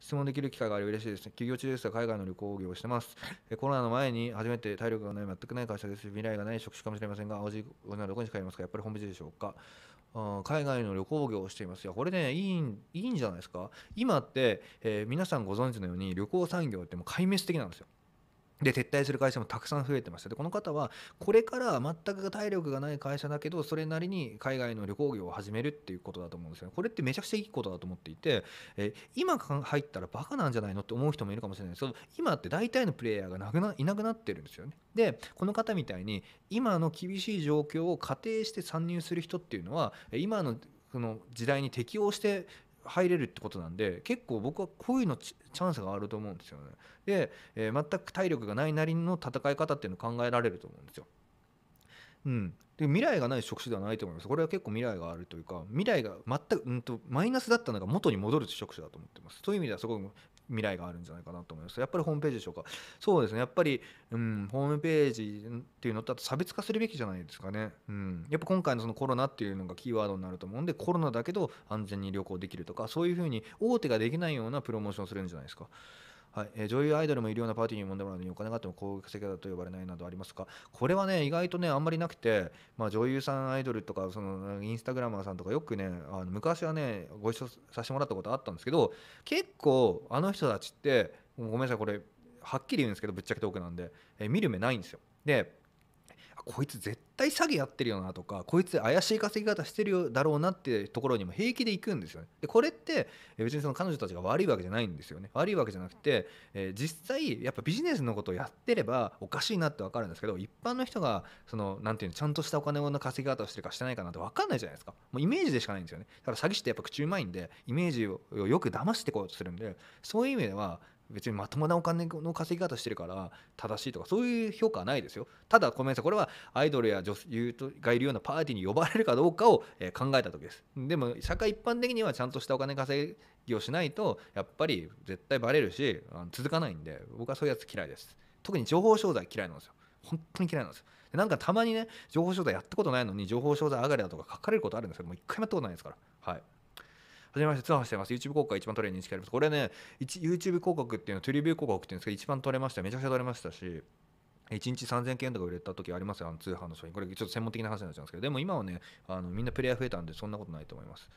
質問できる機会があり嬉しいです。休業中ですが、海外の旅行業をしてます。コロナの前に初めて体力がない、全くない会社です。未来がない職種かもしれませんが、青字女はどこに使いますかやっぱり本部地でしょうか海外の旅行業をしています。いや、これね、いいいいんじゃないですか今って、えー、皆さんご存知のように、旅行産業ってもう壊滅的なんですよ。で撤退する会社もたくさん増えてましたでこの方はこれから全く体力がない会社だけどそれなりに海外の旅行業を始めるっていうことだと思うんですよねこれってめちゃくちゃいいことだと思っていてえ今入ったらバカなんじゃないのって思う人もいるかもしれないですけど今って大体のプレイヤーがなくないなくなってるんですよねでこの方みたいに今の厳しい状況を仮定して参入する人っていうのは今のその時代に適応して入れるってことなんで結構僕はこういうのチャンスがあると思うんですよね。で、えー、全く体力がないなりの戦い方っていうのを考えられると思うんですよ。うん、で未来がない職種ではないと思います。これは結構未来があるというか未来が全く、うんと、とマイナスだったのが元に戻る職種だと思ってます。そういう意味ではすごく未来があるんじゃないかなと思いますやっぱりホームページでしょうかそうですねやっぱり、うん、ホームページっていうのとあと差別化するべきじゃないですかね、うん、やっぱ今回のそのコロナっていうのがキーワードになると思うんでコロナだけど安全に旅行できるとかそういうふうに大手ができないようなプロモーションするんじゃないですかはい、えー、女優アイドルもいるようなパーティーに呼んでもらうのにお金があっても高額的だと呼ばれないなどありますかこれはね意外とねあんまりなくて、まあ、女優さんアイドルとかそのインスタグラマーさんとかよくねあの昔はねご一緒させてもらったことあったんですけど結構あの人たちってごめんなさいこれはっきり言うんですけどぶっちゃけトークなんで、えー、見る目ないんですよでこいつ絶対詐欺やってるよなとかこいつ怪しい稼ぎ方してるだろうなっていうところにも平気で行くんですよねでこれって別にその彼女たちが悪いわけじゃないんですよね悪いわけじゃなくて、えー、実際やっぱビジネスのことをやってればおかしいなって分かるんですけど一般の人がその何ていうのちゃんとしたお金の稼ぎ方をしてるかしてないかなんて分かんないじゃないですかもうイメージでしかないんですよねだから詐欺師ってやっぱ口うまいんでイメージをよく騙してこうとするんでそういう意味では別にまともなお金の稼ぎ方してるから正しいとかそういう評価はないですよただごめんなさいこれはアイドルや女優がいるようなパーティーに呼ばれるかどうかを考えた時ですでも社会一般的にはちゃんとしたお金稼ぎをしないとやっぱり絶対バレるし続かないんで僕はそういうやつ嫌いです特に情報商材嫌いなんですよ本当に嫌いなんですよなんかたまにね情報商材やったことないのに情報商材上がりだとか書かれることあるんですけどもう一回もやったことないですからはいはじめまして、通販してます。YouTube 広告が一番取れる認識あります。これね、YouTube 広告っていうのは、トゥリビュー広告っていうんですけど、一番取れました。めちゃくちゃ取れましたし、1日3000件とか売れた時ありますよ、あの通販の商品。これちょっと専門的な話になっちゃうんですけど、でも今はね、あのみんなプレイヤー増えたんで、そんなことないと思います。